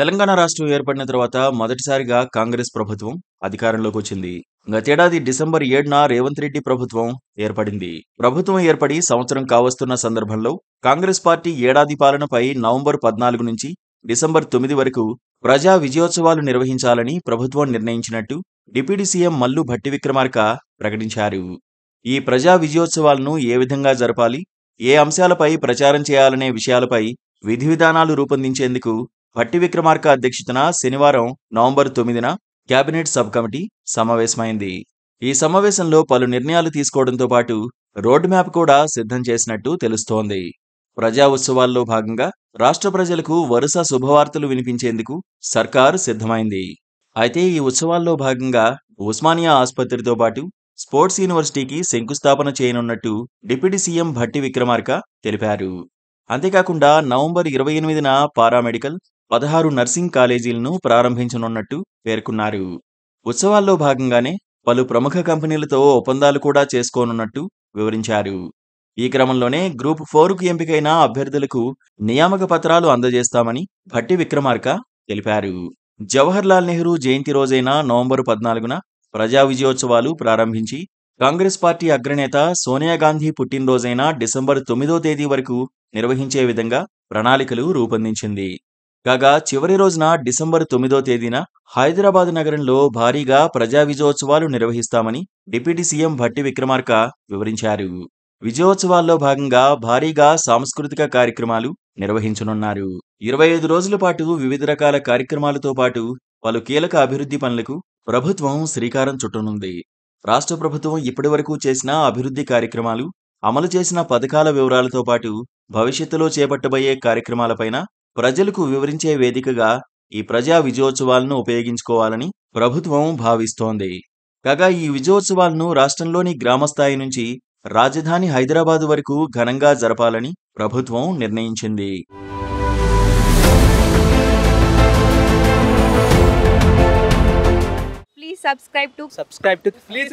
తెలంగాణ రాష్ట్రం ఏర్పడిన తర్వాత మొదటిసారిగా కాంగ్రెస్ ప్రభుత్వం అధికారంలోకి వచ్చింది గతేడాది డిసెంబర్ ఏడున రేవంత్ రెడ్డి ప్రభుత్వం ఏర్పడింది ప్రభుత్వం ఏర్పడి సంవత్సరం కావస్తున్న సందర్భంలో కాంగ్రెస్ పార్టీ ఏడాది పాలనపై నవంబర్ పద్నాలుగు నుంచి డిసెంబర్ తొమ్మిది వరకు ప్రజా విజయోత్సవాలు నిర్వహించాలని ప్రభుత్వం నిర్ణయించినట్టు డిప్యూటీ సీఎం మల్లు భట్టి విక్రమార్క ప్రకటించారు ఈ ప్రజా విజయోత్సవాలను ఏ విధంగా జరపాలి ఏ అంశాలపై ప్రచారం చేయాలనే విషయాలపై విధి విధానాలు రూపొందించేందుకు భట్టి విక్రమార్క అధ్యక్షతన శనివారం నవంబర్ తొమ్మిదిన కేబినెట్ సబ్ కమిటీ సమావేశమైంది ఈ సమావేశంలో పలు నిర్ణయాలు తీసుకోవడంతో పాటు రోడ్ మ్యాప్ కూడా సిద్ధం చేసినట్టు తెలుస్తోంది ప్రజా ఉత్సవాల్లో భాగంగా రాష్ట్ర ప్రజలకు వరుస శుభవార్తలు వినిపించేందుకు సర్కారు సిద్ధమైంది అయితే ఈ ఉత్సవాల్లో భాగంగా ఉస్మానియా ఆసుపత్రితో పాటు స్పోర్ట్స్ యూనివర్సిటీకి శంకుస్థాపన చేయనున్నట్టు డిప్యూటీ సీఎం భట్టి విక్రమార్క తెలిపారు అంతేకాకుండా నవంబర్ ఇరవై ఎనిమిదిన పారామెడికల్ పదహారు నర్సింగ్ కాలేజీలను ప్రారంభించనున్నట్టు పేర్కొన్నారు ఉత్సవాల్లో భాగంగానే పలు ప్రముఖ కంపెనీలతో ఒప్పందాలు కూడా చేసుకోనున్నట్టు వివరించారు ఈ క్రమంలోనే గ్రూప్ ఫోర్కు ఎంపికైన అభ్యర్థులకు నియామక పత్రాలు అందజేస్తామని భట్టి విక్రమార్క తెలిపారు జవహర్లాల్ నెహ్రూ జయంతి రోజైన నవంబర్ పద్నాలుగున ప్రజా విజయోత్సవాలు ప్రారంభించి కాంగ్రెస్ పార్టీ అగ్రనేత సోనియా గాంధీ పుట్టినరోజైన డిసెంబర్ తొమ్మిదో తేదీ వరకు నిర్వహించే విధంగా ప్రణాళికలు రూపొందించింది కాగా చివరి రోజున డిసెంబర్ తొమ్మిదో తేదీన హైదరాబాద్ నగరంలో భారీగా ప్రజా విజయోత్సవాలు నిర్వహిస్తామని డిప్యూటీ సీఎం భట్టి విక్రమార్క వివరించారు విజయోత్సవాల్లో భాగంగా భారీగా సాంస్కృతిక కార్యక్రమాలు నిర్వహించనున్నారు ఇరవై ఐదు రోజుల పాటు వివిధ రకాల కార్యక్రమాలతో పాటు పలు కీలక అభివృద్ధి పనులకు ప్రభుత్వం శ్రీకారం చుట్టనుంది రాష్ట్ర ప్రభుత్వం ఇప్పటివరకు చేసిన అభివృద్ధి కార్యక్రమాలు అమలు చేసిన పథకాల వివరాలతో పాటు భవిష్యత్తులో చేపట్టబోయే కార్యక్రమాలపైన ప్రజలకు వివరించే వేదికగా ఈ ప్రజా విజయోత్సవాలను ఉపయోగించుకోవాలని ప్రభుత్వం భావిస్తోంది కాగా ఈ విజయోత్సవాలను రాష్ట్రంలోని గ్రామస్థాయి నుంచి రాజధాని హైదరాబాదు వరకు ఘనంగా జరపాలని ప్రభుత్వం నిర్ణయించింది please subscribe to subscribe to please